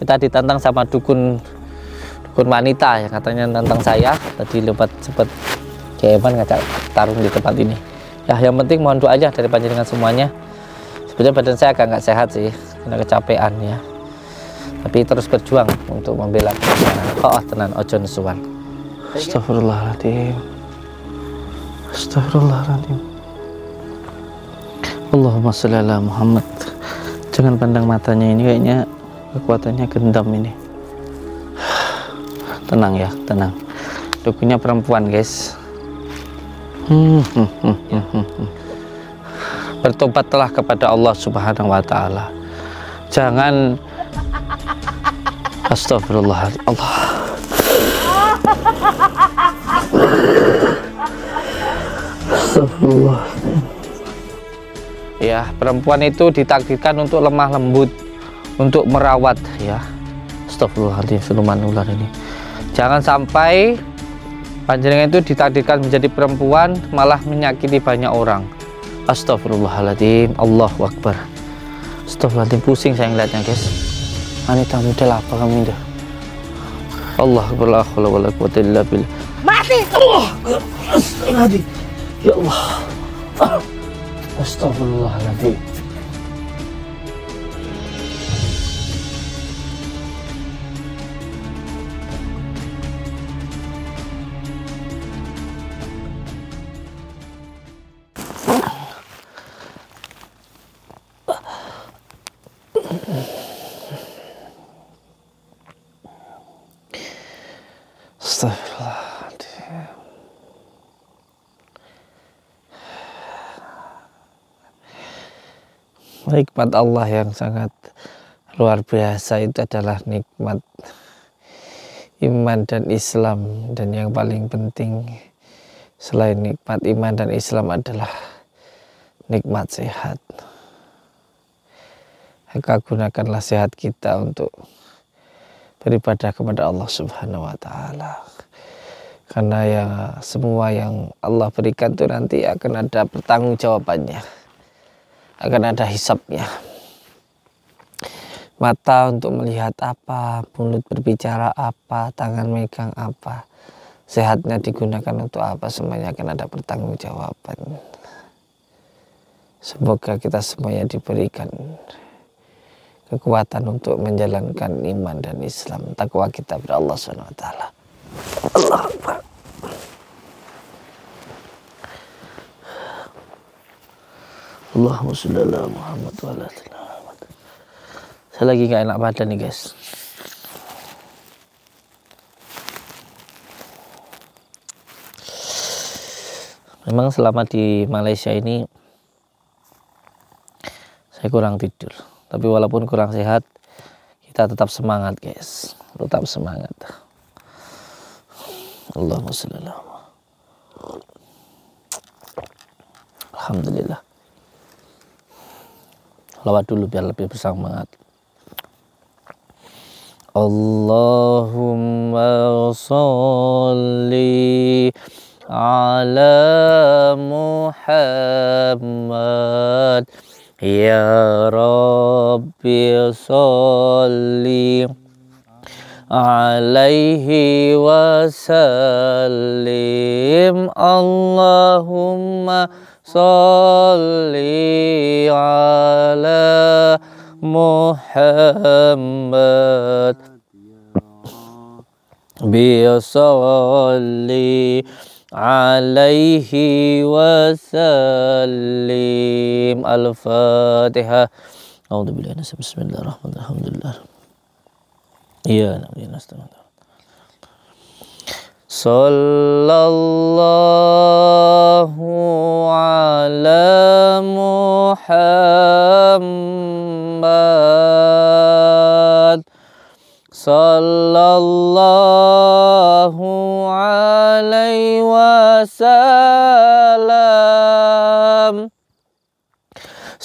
kita ditantang sama dukun dukun wanita ya katanya tantang saya tadi lewat cepet kayak ngajak tarung di tempat ini ya yang penting mohon doa aja dari panjenengan semuanya sebenarnya badan saya agak nggak sehat sih karena kecapean ya tapi terus berjuang untuk membela kebenaran oh tenan ojo nesuan Astagfirullahaladzim Astagfirullahaladzim Allahumma salli ala Muhammad jangan pandang matanya ini kayaknya kekuatannya gendam ini tenang ya tenang dukunya perempuan guys hmm, hmm, hmm, bertobatlah kepada Allah subhanahu wa ta'ala jangan astagfirullah Allah astagfirullah ya perempuan itu ditakdirkan untuk lemah lembut untuk merawat ya Astagfirullahaladzim siluman ular ini jangan sampai panjenengan itu ditakdirkan menjadi perempuan malah menyakiti banyak orang Astagfirullahaladzim Allah Akbar Astagfirullahaladzim pusing saya ngeliatnya guys wanita muda apa kamu indah Allah berlakulah mati Astagfirullahaladzim ya Allah Astagfirullahaladzim nikmat Allah yang sangat luar biasa itu adalah nikmat iman dan Islam dan yang paling penting selain nikmat iman dan Islam adalah nikmat sehat maka gunakanlah sehat kita untuk beribadah kepada Allah Subhanahu wa taala karena ya semua yang Allah berikan itu nanti akan ada pertanggungjawabannya akan ada hisapnya mata untuk melihat apa mulut berbicara apa tangan megang apa sehatnya digunakan untuk apa semuanya akan ada pertanggungjawaban semoga kita semuanya diberikan kekuatan untuk menjalankan iman dan Islam takwa kita kepada Allah Subhanahu wa taala Allah Akbar Allahumma sholli ala Muhammad wa ala Saya lagi nggak enak badan nih guys. Memang selama di Malaysia ini saya kurang tidur. Tapi walaupun kurang sehat, kita tetap semangat guys. Tetap semangat. Allahumma sholli Alhamdulillah. Selawat dulu biar lebih bersemangat Allahumma salli ala Muhammad Ya Rabbi salli عليه وسلم اللهم صل على محمد بصلي عليه وسلم الفاتحة أعوذ بالله من الشيطان الرجيم بسم الله الرحمن الرحيم الحمد لله Iya, Sallallahu ala Muhammad Sallallahu alaihi wasallam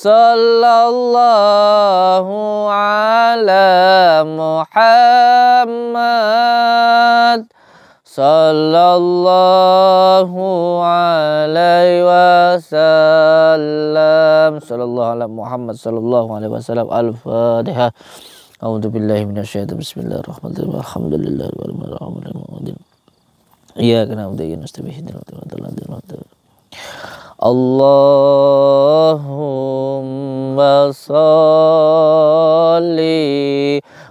صلى الله على محمد صلى الله عليه وسلم صلى الله على محمد صلى الله عليه وسلم الفاتحة أعوذ بالله من الشيطان بسم الله الرحمن الرحيم الحمد لله رب العالمين إياك نعبد وإياك نستعين اهدنا الصراط المستقيم اللهم اللهم صل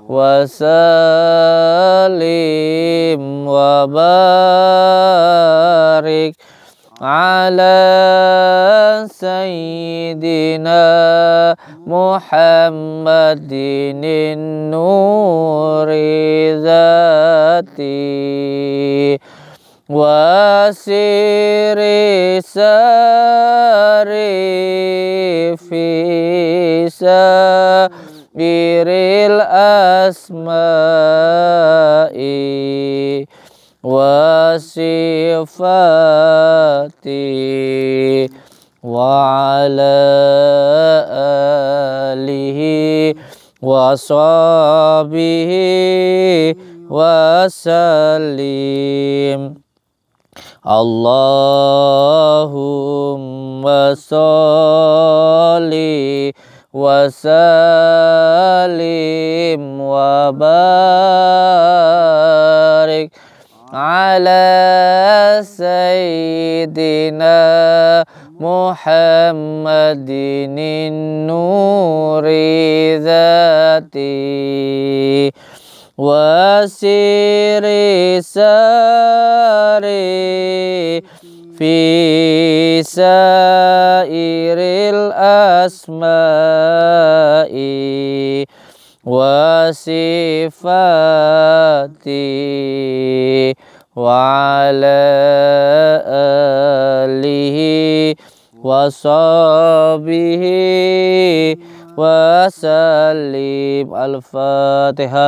وسلم وبارك على سيدنا محمد النور ذاتي وسير ساري في سائر الأسماء وصفاتي وعلى آله وصحبه وسلم Allahumma sholli wa salim wa barik ala sayyidina Muhammadin nuri zati وسير ساري في سائر الأسماء وصفاتي وعلى آله وصحبه وسلم الفاتحة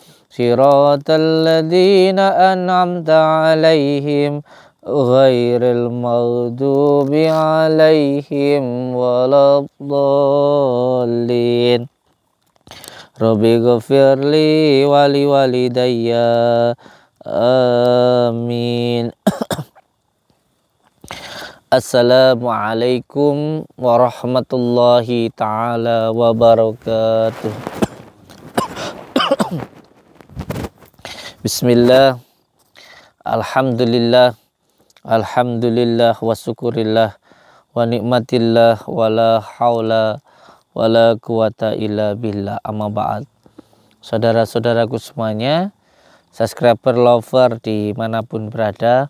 صراط الذين أنعمت عليهم غير المغضوب عليهم ولا الضالين رب اغفر لي ولوالدي آمين السلام عليكم ورحمة الله تعالى وبركاته Bismillah Alhamdulillah Alhamdulillah wa syukurillah wa nikmatillah wa la hawla wa la quwata illa billah amma ba'd Saudara-saudaraku semuanya subscriber lover dimanapun berada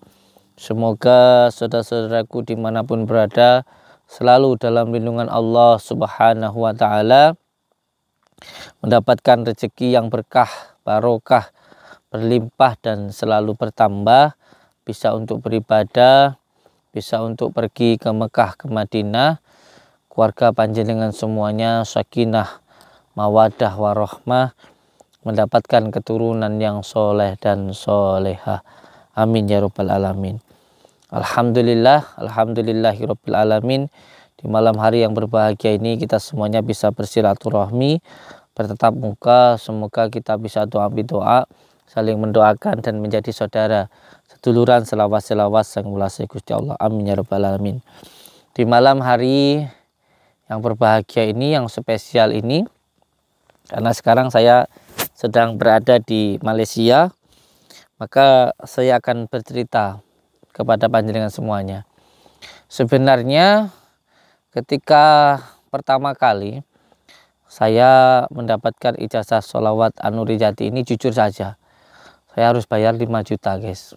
semoga saudara-saudaraku dimanapun berada selalu dalam lindungan Allah subhanahu wa ta'ala mendapatkan rezeki yang berkah barokah berlimpah dan selalu bertambah, bisa untuk beribadah, bisa untuk pergi ke Mekah, ke Madinah, keluarga panjenengan semuanya sakinah, mawadah, warohmah, mendapatkan keturunan yang soleh dan soleha. Amin ya robbal alamin. Alhamdulillah, alhamdulillahirabbil alamin. Di malam hari yang berbahagia ini kita semuanya bisa bersilaturahmi, bertetap muka, semoga kita bisa doa doa saling mendoakan dan menjadi saudara seduluran selawas selawat sang ulase Gusti Allah amin ya rabbal alamin di malam hari yang berbahagia ini yang spesial ini karena sekarang saya sedang berada di Malaysia maka saya akan bercerita kepada panjenengan semuanya sebenarnya ketika pertama kali saya mendapatkan ijazah sholawat Anuri Jati ini jujur saja saya harus bayar 5 juta guys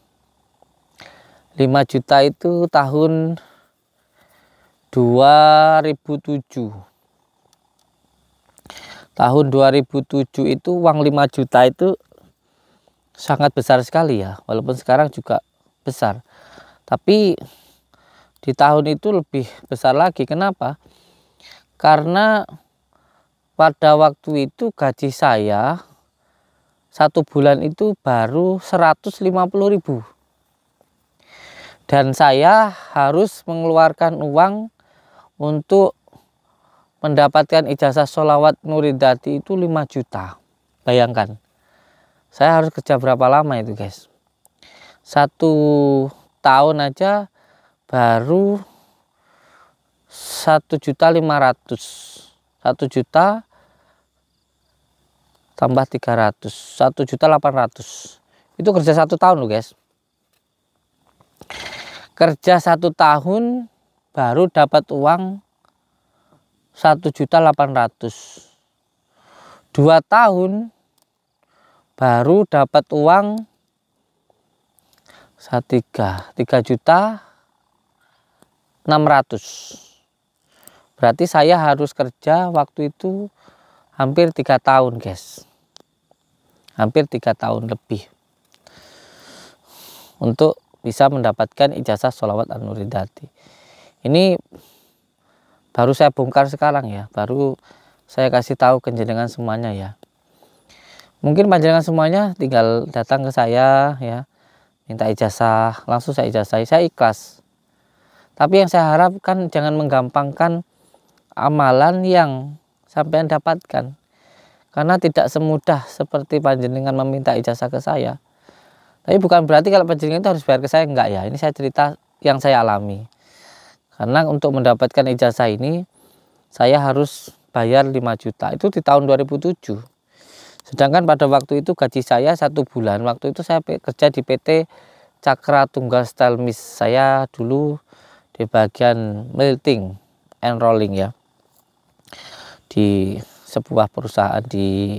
5 juta itu tahun 2007 tahun 2007 itu uang 5 juta itu sangat besar sekali ya walaupun sekarang juga besar tapi di tahun itu lebih besar lagi kenapa karena pada waktu itu gaji saya satu bulan itu baru 150 ribu dan saya harus mengeluarkan uang untuk mendapatkan ijazah sholawat nuridati itu 5 juta bayangkan saya harus kerja berapa lama itu guys satu tahun aja baru satu juta lima ratus satu juta tambah 300 1 juta 800 itu kerja satu tahun loh guys kerja satu tahun baru dapat uang 1 juta 800 2 tahun baru dapat uang 3 3 juta 600 berarti saya harus kerja waktu itu hampir tiga tahun guys hampir tiga tahun lebih untuk bisa mendapatkan ijazah sholawat an-nuridati ini baru saya bongkar sekarang ya baru saya kasih tahu kejenengan semuanya ya mungkin panjenengan semuanya tinggal datang ke saya ya minta ijazah langsung saya ijazah. saya ikhlas tapi yang saya harapkan jangan menggampangkan amalan yang sampean dapatkan. Karena tidak semudah seperti panjenengan meminta ijazah ke saya. Tapi bukan berarti kalau panjenengan itu harus bayar ke saya enggak ya. Ini saya cerita yang saya alami. Karena untuk mendapatkan ijazah ini saya harus bayar 5 juta. Itu di tahun 2007. Sedangkan pada waktu itu gaji saya satu bulan. Waktu itu saya kerja di PT Cakra Tunggal Stelmis. Saya dulu di bagian melting and rolling ya di sebuah perusahaan di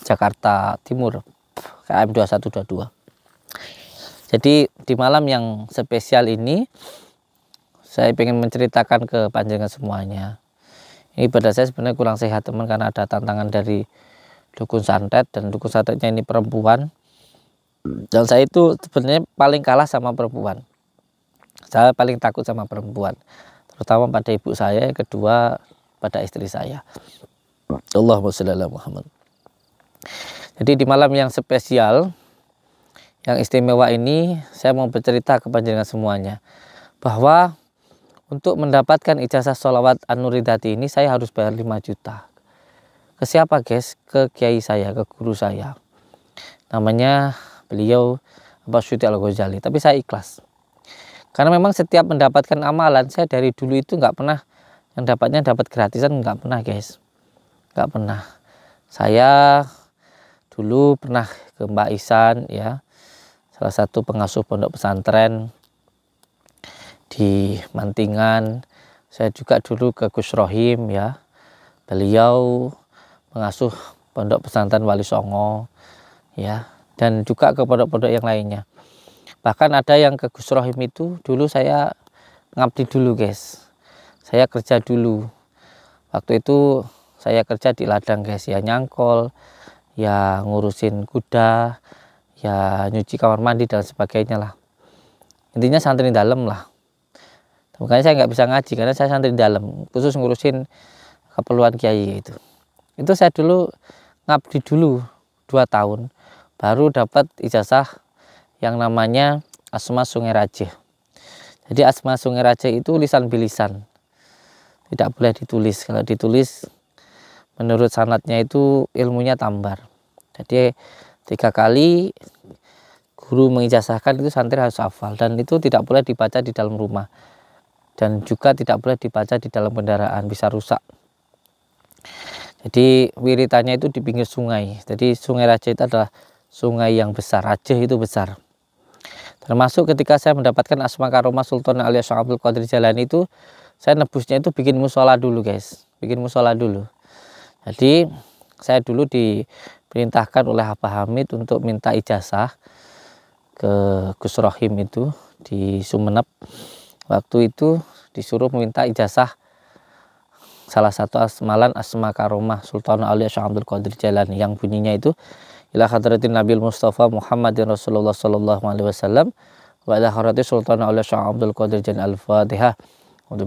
Jakarta Timur KM 2122 jadi di malam yang spesial ini saya ingin menceritakan ke semuanya ini pada saya sebenarnya kurang sehat teman karena ada tantangan dari dukun santet dan dukun santetnya ini perempuan dan saya itu sebenarnya paling kalah sama perempuan saya paling takut sama perempuan terutama pada ibu saya yang kedua pada istri saya. Allahumma sallallahu ala Muhammad. Jadi di malam yang spesial yang istimewa ini saya mau bercerita ke panjenengan semuanya bahwa untuk mendapatkan ijazah sholawat An-Nuridati ini saya harus bayar 5 juta. Ke siapa guys? Ke kiai saya, ke guru saya. Namanya beliau Abbas Syuti Al-Ghazali, tapi saya ikhlas. Karena memang setiap mendapatkan amalan saya dari dulu itu nggak pernah yang dapatnya dapat gratisan nggak pernah guys nggak pernah saya dulu pernah ke Mbak Isan ya salah satu pengasuh pondok pesantren di Mantingan saya juga dulu ke Gus Rohim ya beliau pengasuh pondok pesantren Wali Songo ya dan juga ke pondok-pondok yang lainnya bahkan ada yang ke Gus Rohim itu dulu saya ngabdi dulu guys saya kerja dulu waktu itu saya kerja di ladang guys ya nyangkol ya ngurusin kuda ya nyuci kamar mandi dan sebagainya lah intinya santri dalam lah makanya saya nggak bisa ngaji karena saya santri dalam khusus ngurusin keperluan kiai itu itu saya dulu ngabdi dulu dua tahun baru dapat ijazah yang namanya asma sungai raja jadi asma sungai raja itu lisan bilisan tidak boleh ditulis kalau ditulis menurut sanatnya itu ilmunya tambar jadi tiga kali guru mengijazahkan itu santri harus hafal dan itu tidak boleh dibaca di dalam rumah dan juga tidak boleh dibaca di dalam kendaraan bisa rusak jadi wiritanya itu di pinggir sungai jadi sungai Raja itu adalah sungai yang besar raja itu besar termasuk ketika saya mendapatkan Asma Karoma Sultan Alias Abdul Qadir jalan itu saya nebusnya itu bikin musola dulu guys bikin musola dulu jadi saya dulu diperintahkan oleh Abah Hamid untuk minta ijazah ke Gus Rohim itu di Sumenep waktu itu disuruh minta ijazah salah satu asmalan asma karomah Sultan Ali Syahabdul Abdul Qadir Jalan. yang bunyinya itu ila hadratin Nabil Mustafa Muhammadin Rasulullah sallallahu alaihi wasallam wa ila hadrati Sultan Ali Syahabdul Abdul Qadir Jalan al-Fatihah Ya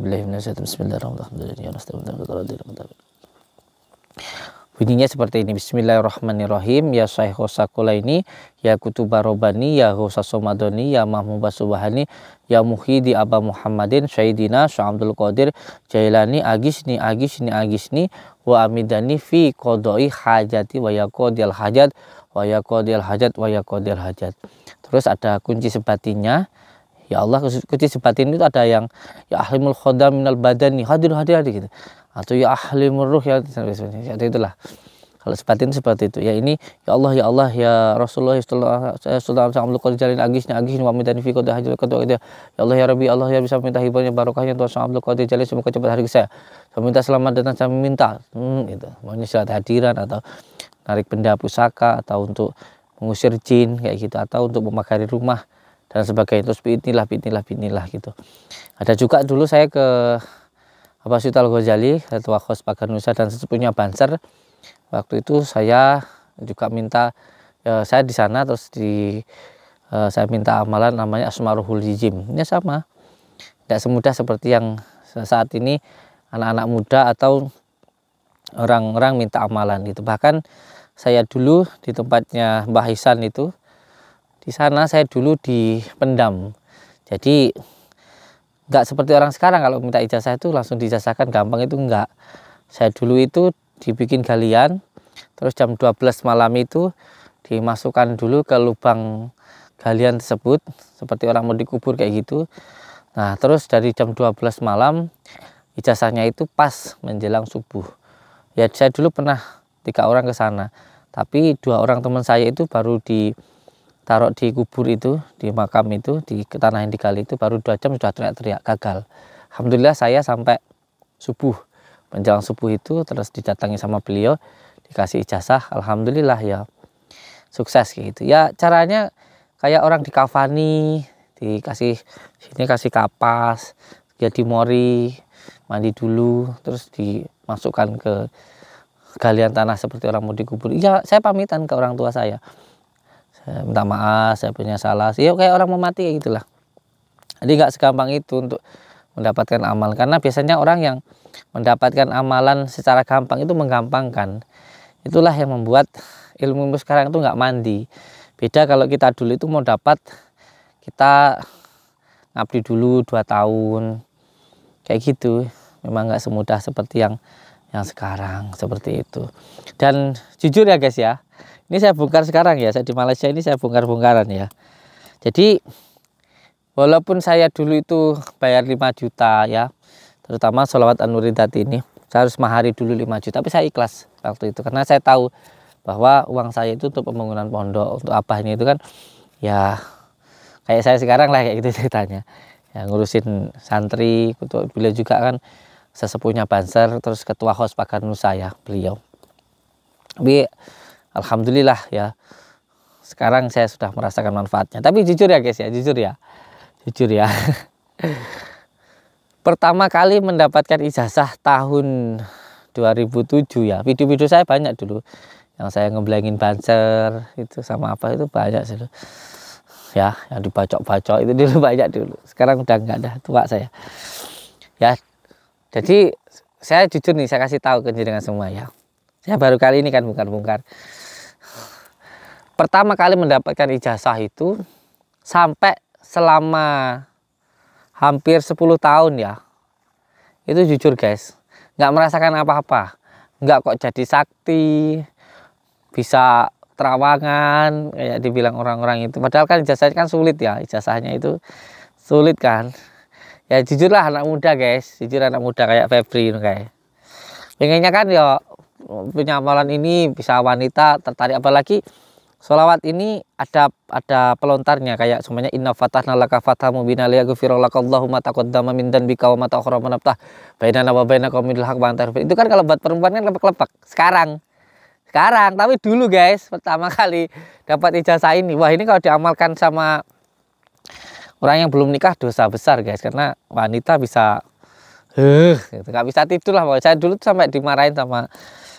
Bunyinya seperti ini. Bismillahirrahmanirrahim. Ya syaikh Sakula ini, ya Kutuba Robani, ya Hosa Somadoni, ya Mahmuba Subhani, ya Muhidi Aba Muhammadin, syaidina Syamdul Qadir, Jailani, Agisni, Agisni, Agisni, wa Amidani fi kodoi hajati wa yakodil hajat, wa yakodil hajat, wa yakodil hajat. Terus ada kunci sebatinya ya Allah kecil ini itu ada yang ya ahlimul khodam minal badani hadir hadir hadir gitu atau ya ahlimul ruh ya seperti ya, itulah kalau ini seperti itu ya ini ya Allah ya Allah ya Rasulullah ya Sultan eh, Amluk Qadir Jalin Agisnya Agis wa midani fi Qadir Hajjul Qadir ya Allah ya Rabbi ya Allah ya bisa minta hibahnya barokahnya Tuhan Sultan Amluk Qadir Jalin semoga cepat hari saya saya minta selamat datang saya minta hmm, gitu maunya surat hadiran atau narik benda pusaka atau untuk mengusir jin kayak gitu atau untuk memakari rumah dan sebagainya terus pinilah pinilah pinilah gitu ada juga dulu saya ke Bapak Sutal Ghazali Ketua pagar nusa dan sesepunya Banser waktu itu saya juga minta ya, saya di sana terus di uh, saya minta amalan namanya Asmaruhul Hijim ini sama tidak semudah seperti yang saat ini anak-anak muda atau orang-orang minta amalan itu bahkan saya dulu di tempatnya Mbah Hisan itu di sana saya dulu dipendam jadi nggak seperti orang sekarang kalau minta ijazah itu langsung dijasakan gampang itu nggak. saya dulu itu dibikin galian terus jam 12 malam itu dimasukkan dulu ke lubang galian tersebut seperti orang mau dikubur kayak gitu nah terus dari jam 12 malam ijazahnya itu pas menjelang subuh ya saya dulu pernah tiga orang ke sana tapi dua orang teman saya itu baru di taruh di kubur itu, di makam itu, di tanah yang dikali itu baru dua jam sudah teriak-teriak gagal. Alhamdulillah saya sampai subuh, menjelang subuh itu terus didatangi sama beliau, dikasih ijazah, alhamdulillah ya sukses gitu. Ya caranya kayak orang di kafani dikasih sini kasih kapas, dia mori mandi dulu, terus dimasukkan ke galian tanah seperti orang mau dikubur. Iya, saya pamitan ke orang tua saya. Eh, minta maaf saya punya salah sih iya, kayak orang mau mati kayak gitulah jadi nggak segampang itu untuk mendapatkan amal karena biasanya orang yang mendapatkan amalan secara gampang itu menggampangkan itulah yang membuat ilmu ilmu sekarang itu nggak mandi beda kalau kita dulu itu mau dapat kita ngabdi dulu dua tahun kayak gitu memang nggak semudah seperti yang yang sekarang seperti itu dan jujur ya guys ya ini saya bongkar sekarang ya, saya di Malaysia ini saya bongkar-bongkaran ya. Jadi walaupun saya dulu itu bayar 5 juta ya, terutama sholawat anurin tadi ini, saya harus mahari dulu 5 juta, tapi saya ikhlas waktu itu karena saya tahu bahwa uang saya itu untuk pembangunan pondok, untuk apa ini itu kan ya kayak saya sekarang lah kayak gitu ceritanya. Ya, ngurusin santri, untuk beliau juga kan sesepuhnya Banser, terus ketua host Pagar Nusa ya beliau. Tapi alhamdulillah ya sekarang saya sudah merasakan manfaatnya tapi jujur ya guys ya jujur ya jujur ya pertama kali mendapatkan ijazah tahun 2007 ya video-video saya banyak dulu yang saya ngeblengin banser itu sama apa itu banyak dulu. ya yang dibacok-bacok itu dulu banyak dulu sekarang udah nggak ada tua saya ya jadi saya jujur nih saya kasih tahu ke dengan semua ya saya baru kali ini kan bongkar-bongkar pertama kali mendapatkan ijazah itu sampai selama hampir 10 tahun ya itu jujur guys nggak merasakan apa-apa nggak kok jadi sakti bisa terawangan kayak dibilang orang-orang itu padahal kan ijazahnya kan sulit ya ijazahnya itu sulit kan ya jujurlah anak muda guys jujur anak muda kayak Febri ini kayak pengennya kan ya penyamalan ini bisa wanita tertarik apalagi Solawat ini ada ada pelontarnya kayak semuanya inna fatahna laka fatah mubina liya laka Allahumma taqaddama min dan bika wa ma ta'akhkhara man abtah bainana baina haq bantar Itu kan kalau buat perempuan kan lepek-lepek Sekarang sekarang tapi dulu guys pertama kali dapat ijazah ini wah ini kalau diamalkan sama orang yang belum nikah dosa besar guys karena wanita bisa eh uh, gitu. nggak bisa tidur lah saya dulu tuh sampai dimarahin sama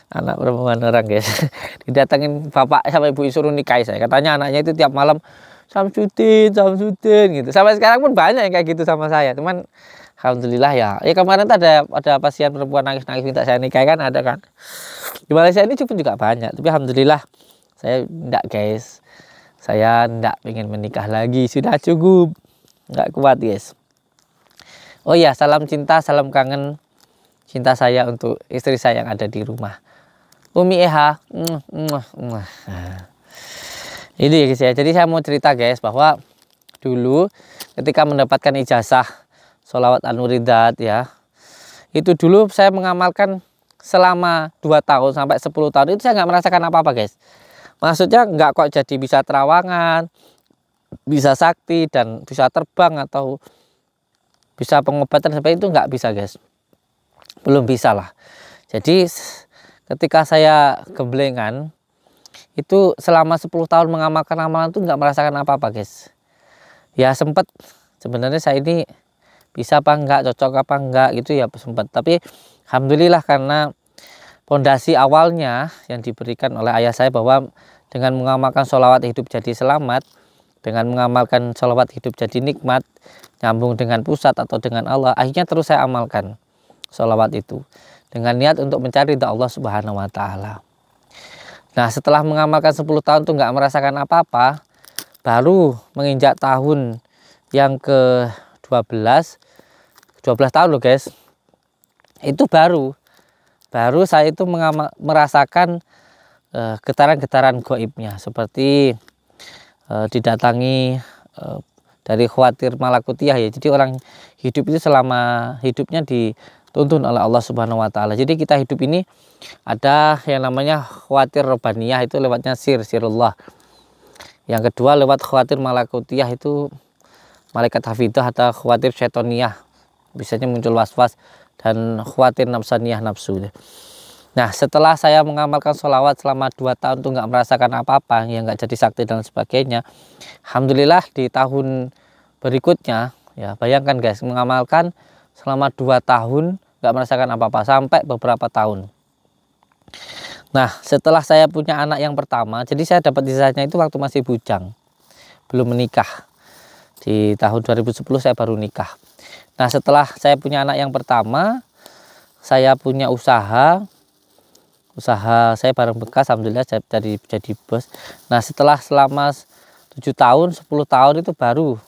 anak perempuan orang guys didatengin bapak sama ibu suruh nikahi saya katanya anaknya itu tiap malam Samsudin, Samsudin gitu. Sampai sekarang pun banyak yang kayak gitu sama saya. Cuman alhamdulillah ya. Ya kemarin tuh ada ada pasien perempuan nangis-nangis minta saya nikah kan ada kan. Di Malaysia ini pun juga banyak, tapi alhamdulillah saya enggak guys. Saya enggak ingin menikah lagi, sudah cukup. Enggak kuat guys. Oh ya, salam cinta, salam kangen cinta saya untuk istri saya yang ada di rumah. Umi Eha. Nah, itu ya guys ya. Jadi saya mau cerita guys bahwa dulu ketika mendapatkan ijazah sholawat anuridat ya itu dulu saya mengamalkan selama 2 tahun sampai 10 tahun itu saya nggak merasakan apa-apa guys maksudnya nggak kok jadi bisa terawangan bisa sakti dan bisa terbang atau bisa pengobatan seperti itu nggak bisa guys belum bisa lah jadi ketika saya keblengan itu selama 10 tahun mengamalkan amalan itu nggak merasakan apa-apa guys ya sempat sebenarnya saya ini bisa apa enggak cocok apa enggak gitu ya sempat tapi alhamdulillah karena pondasi awalnya yang diberikan oleh ayah saya bahwa dengan mengamalkan sholawat hidup jadi selamat dengan mengamalkan sholawat hidup jadi nikmat nyambung dengan pusat atau dengan Allah akhirnya terus saya amalkan sholawat itu dengan niat untuk mencari ridha Allah Subhanahu wa taala. Nah, setelah mengamalkan 10 tahun tuh nggak merasakan apa-apa, baru menginjak tahun yang ke-12 12 tahun loh, guys. Itu baru baru saya itu merasakan eh, getaran-getaran uh, goibnya seperti uh, didatangi uh, dari khawatir malakutiah ya jadi orang hidup itu selama hidupnya di tuntun oleh Allah Subhanahu wa taala. Jadi kita hidup ini ada yang namanya khawatir robaniyah itu lewatnya sir sirullah. Yang kedua lewat khawatir malakutiyah itu malaikat hafidah atau khawatir setoniah. Biasanya muncul was-was dan khawatir nafsaniyah nafsu. Nah setelah saya mengamalkan sholawat selama 2 tahun tuh nggak merasakan apa-apa ya nggak jadi sakti dan sebagainya Alhamdulillah di tahun berikutnya ya bayangkan guys mengamalkan selama 2 tahun nggak merasakan apa-apa sampai beberapa tahun. Nah, setelah saya punya anak yang pertama, jadi saya dapat desainnya itu waktu masih bujang. Belum menikah. Di tahun 2010 saya baru nikah. Nah, setelah saya punya anak yang pertama, saya punya usaha usaha saya bareng bekas alhamdulillah saya jadi jadi bos. Nah, setelah selama 7 tahun, 10 tahun itu baru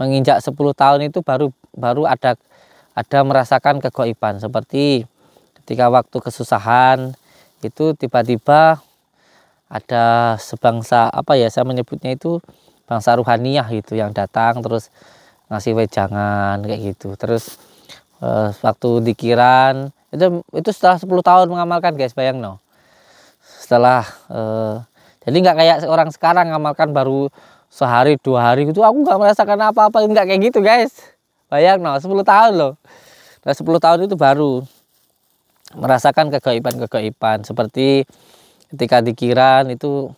menginjak 10 tahun itu baru baru ada ada merasakan kegoiban seperti ketika waktu kesusahan itu tiba-tiba ada sebangsa apa ya saya menyebutnya itu bangsa ruhaniah gitu yang datang terus ngasih wejangan kayak gitu terus eh, waktu dikiran itu itu setelah 10 tahun mengamalkan guys bayang no setelah eh, jadi nggak kayak orang sekarang ngamalkan baru sehari dua hari gitu aku nggak merasakan apa-apa nggak kayak gitu guys Bayang no, 10 tahun loh. Nah, 10 tahun itu baru merasakan kegaiban-kegaiban seperti ketika dikiran itu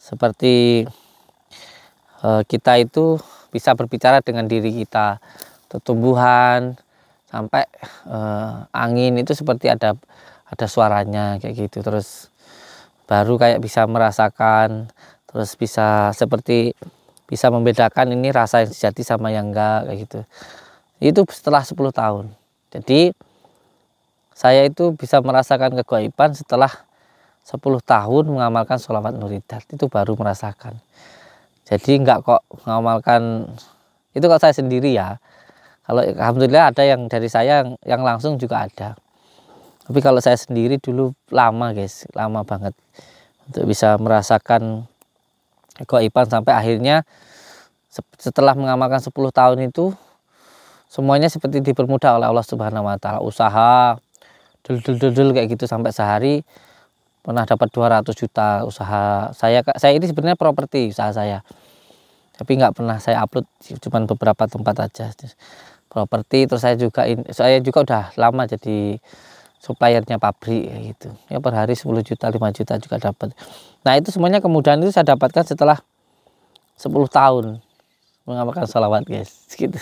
seperti uh, kita itu bisa berbicara dengan diri kita, tumbuhan sampai uh, angin itu seperti ada ada suaranya kayak gitu terus baru kayak bisa merasakan terus bisa seperti bisa membedakan ini rasa yang sejati sama yang enggak kayak gitu itu setelah 10 tahun jadi saya itu bisa merasakan kegaiban setelah 10 tahun mengamalkan sholawat nuridat itu baru merasakan jadi enggak kok mengamalkan itu kalau saya sendiri ya kalau alhamdulillah ada yang dari saya yang, yang langsung juga ada tapi kalau saya sendiri dulu lama guys lama banget untuk bisa merasakan Ipan sampai akhirnya setelah mengamalkan 10 tahun itu semuanya seperti dipermudah oleh Allah Subhanahu wa taala. Usaha dul dul dul, dul kayak gitu sampai sehari pernah dapat 200 juta usaha saya saya ini sebenarnya properti usaha saya tapi nggak pernah saya upload cuman beberapa tempat aja properti terus saya juga saya juga udah lama jadi suppliernya pabrik ya gitu ya per hari 10 juta 5 juta juga dapat nah itu semuanya kemudian itu saya dapatkan setelah 10 tahun mengamalkan sholawat guys gitu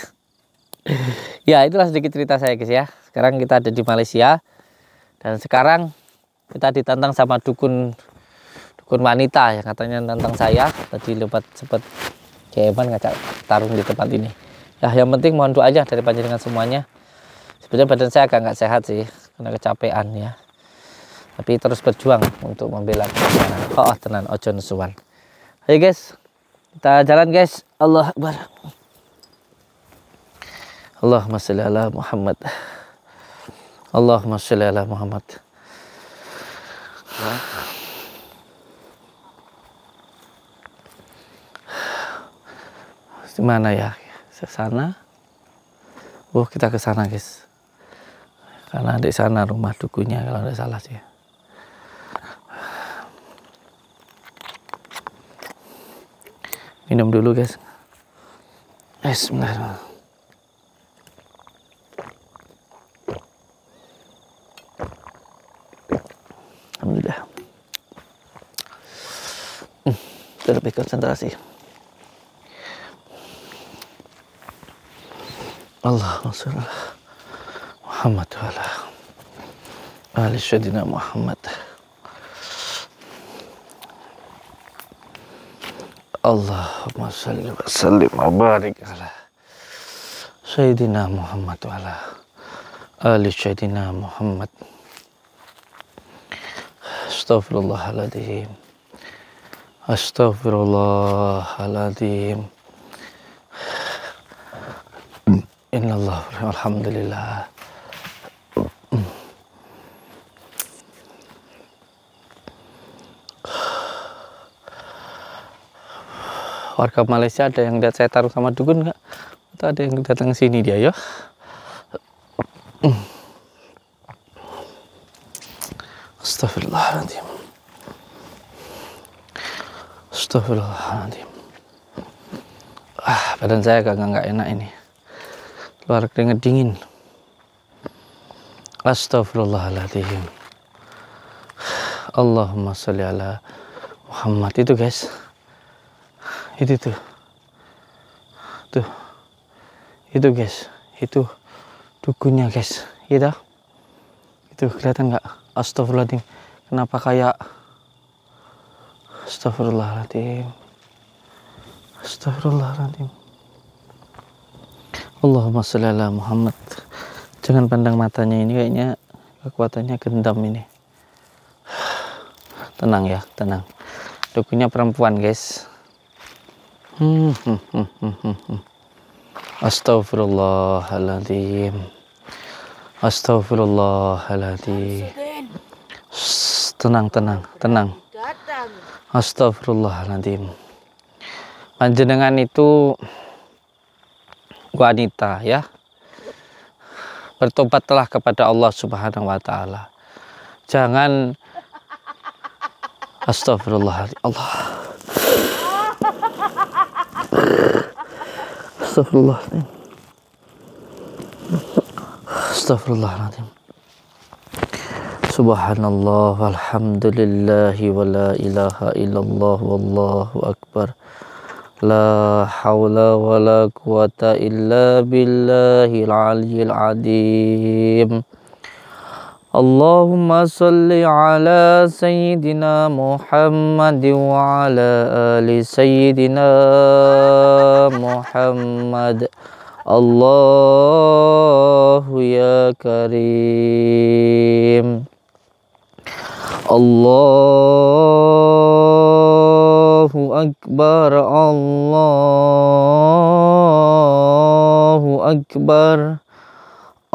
ya itulah sedikit cerita saya guys ya sekarang kita ada di Malaysia dan sekarang kita ditantang sama dukun dukun wanita yang katanya nantang saya tadi lewat sempat keeman ngajak tarung di tempat ini ya yang penting mohon doa aja dari panjenengan semuanya sebenarnya badan saya agak nggak sehat sih karena kecapean ya tapi terus berjuang untuk membela kebenaran oh tenan ojo nesuan ayo guys kita jalan guys Allah Akbar Allahumma salli ala Muhammad Allahumma salli ala Muhammad di mana ya ke sana oh kita ke sana guys karena di sana rumah dukunya kalau tidak salah sih minum dulu guys eh, Bismillahirrahmanirrahim Alhamdulillah hmm, lebih konsentrasi Allah Allah محمد وعلى آل سيدنا محمد اللهم صل وسلم وبارك على سيدنا محمد وعلى آل سيدنا محمد أستغفر الله العظيم أستغفر الله العظيم إن الله الحمد لله warga Malaysia ada yang lihat saya taruh sama dukun nggak atau ada yang datang sini dia ya Astaghfirullahaladzim. Astaghfirullahaladzim. ah badan saya agak nggak enak ini luar keringet dingin Astaghfirullahaladzim. Allahumma sholli ala Muhammad itu guys itu tuh tuh itu guys itu dukunnya guys itu iya itu kelihatan nggak astagfirullahaladzim kenapa kayak astagfirullahaladzim astagfirullahaladzim Allahumma sholli ala Muhammad jangan pandang matanya ini kayaknya kekuatannya gendam ini tenang ya tenang dukunnya perempuan guys Astaghfirullahaladzim. Astaghfirullahaladzim. Tenang, tenang, tenang. Astaghfirullahaladzim. Panjenengan itu wanita ya. Bertobatlah kepada Allah Subhanahu wa taala. Jangan Astaghfirullahaladzim. Allah. استغفر الله العظيم استغفر الله العظيم سبحان الله والحمد لله ولا إله إلا الله والله أكبر لا حول ولا قوة إلا بالله العلي العظيم اللهم صل على سيدنا محمد وعلى آل سيدنا محمد الله يا كريم الله أكبر الله أكبر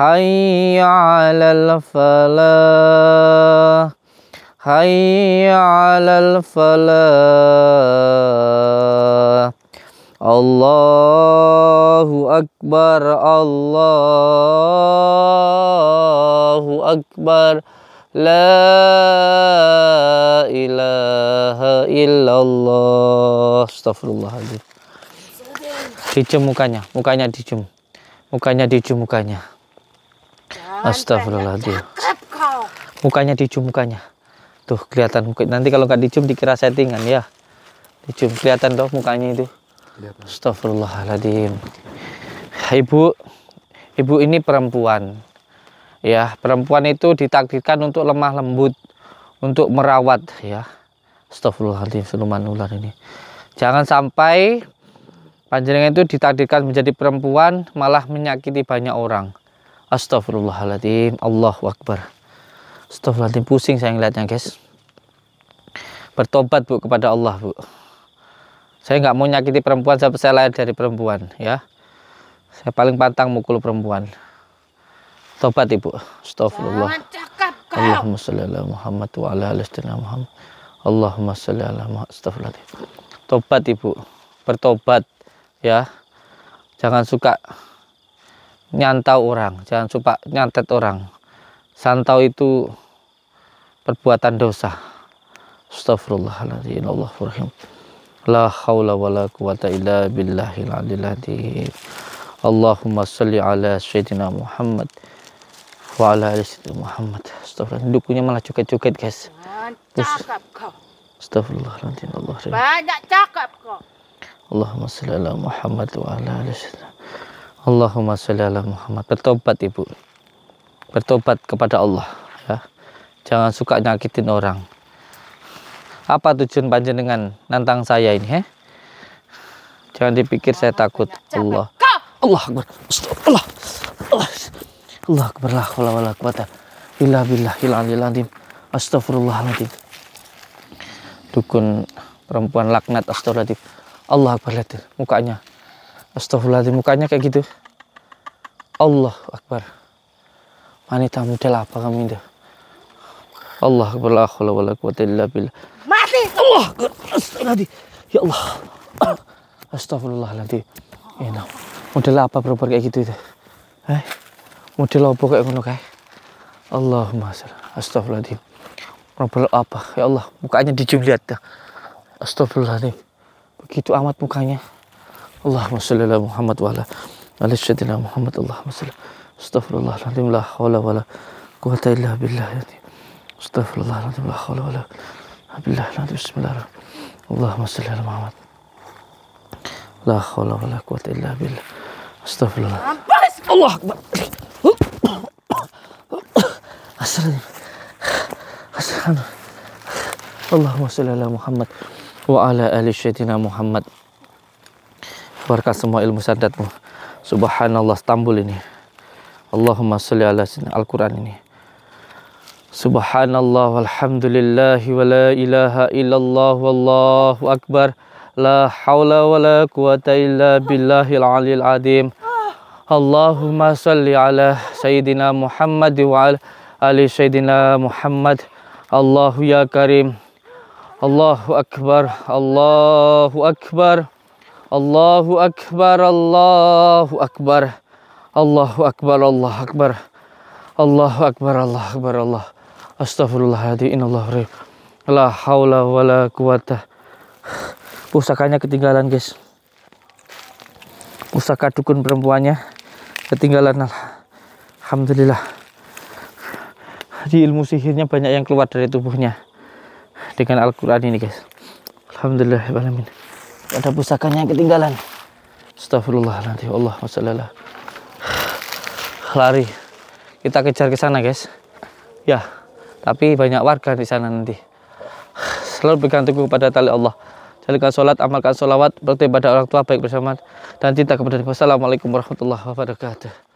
hayya 'alal falah hayya 'alal falah Allahu akbar Allahu akbar la ilaha illallah astagfirullahaladzim dicium mukanya mukanya dicium mukanya dicium mukanya Astagfirullahaladzim. Mukanya dicium mukanya. Tuh kelihatan nanti kalau nggak dicium dikira settingan ya. Dicium kelihatan tuh mukanya itu. Astagfirullahaladzim. Ibu, ibu ini perempuan. Ya, perempuan itu ditakdirkan untuk lemah lembut, untuk merawat ya. Astagfirullahaladzim siluman ular ini. Jangan sampai panjenengan itu ditakdirkan menjadi perempuan malah menyakiti banyak orang Astagfirullahaladzim. Allahu Akbar. Astagfirullahaladzim. Pusing saya ngeliatnya guys. Bertobat bu kepada Allah bu. Saya nggak mau nyakiti perempuan sampai saya lahir dari perempuan ya. Saya paling pantang mukul perempuan. Tobat ibu. Astagfirullah. Allahumma salli ala Muhammad wa ala alistina Muhammad. Allahumma salli ala Muhammad. Astagfirullahaladzim. Tobat ibu. Bertobat ya. Jangan suka nyantau orang jangan suka nyantet orang santau itu perbuatan dosa astagfirullahaladzim Allahurrahim la haula wala quwata illa billahil alil Allahumma salli ala sayyidina Muhammad wa ala ali sayyidina Muhammad astagfirullah dukunya malah cuket-cuket guys ah, cakap kau astagfirullahaladzim Allah banyak cakap kau Allahumma salli ala Muhammad wa ala ali sayyidina Allahumma sholli ala Muhammad. Bertobat Ibu. Bertobat kepada Allah ya. Jangan suka nyakitin orang. Apa tujuan panjenengan nantang saya ini, he? Jangan dipikir saya takut. Allah. Allah Akbar. Allah. Allah. Allah Akbar. La haula wala Allah akbar. Allah akbar. Allah akbar. Dukun perempuan laknat astagfirullahaladzim. Allah Akbar lihat mukanya Astaghfirullah di mukanya kayak gitu. Allah Akbar. Wanita muda apa kamu itu? Allah Akbar. Allah Akbar Allah Akbar Allah Akbar Mati. Allah Akbar. Ya Allah. Astagfirullahaladzim. Enak. Ya Model apa berubah kayak gitu itu? Eh? Model apa kayak ngono kayak? Allahumma salli. Astagfirullahaladzim. Berubah apa? Ya Allah. Mukanya dijum lihat. Astagfirullahaladzim. Begitu amat mukanya. اللهم صل على محمد وعلى على سيدنا محمد اللهم صل استغفر الله العظيم لا حول ولا قوة إلا بالله استغفر الله العظيم لا حول ولا قوة بالله العظيم بسم الله الرحمن اللهم صل على محمد لا حول ولا قوة إلا بالله استغفر الله الله أكبر السلام السلام اللهم صل على محمد وعلى آل سيدنا محمد keluarkan semua ilmu sadatmu subhanallah Stambul ini Allahumma salli ala Al-Quran ini Subhanallah walhamdulillah wa la ilaha illallah wallahu akbar la haula wa la quwata illa billahil alil adim Allahumma salli ala sayyidina Muhammad wa ala ali sayyidina Muhammad Allahu ya karim Allahu akbar Allahu akbar Allahu Akbar, Allahu Akbar. Allahu Akbar, Allahu Akbar. Allahu Akbar, Allahu Akbar, Allah. Astagfirullahaladzim, Allah La haula wala quwata. Pusakanya ketinggalan, guys. Pusaka dukun perempuannya ketinggalan. Alhamdulillah. Di ilmu sihirnya banyak yang keluar dari tubuhnya dengan Al-Qur'an ini, guys. Alhamdulillah Alhamdulillah ada pusakanya yang ketinggalan. nanti ya Allah masalah. Lari. Kita kejar ke sana, guys. Ya, tapi banyak warga di sana nanti. Selalu bergantung kepada tali Allah. Jalankan sholat, amalkan sholawat, berarti pada orang tua baik bersama dan cinta kepada Wassalamualaikum warahmatullahi wabarakatuh.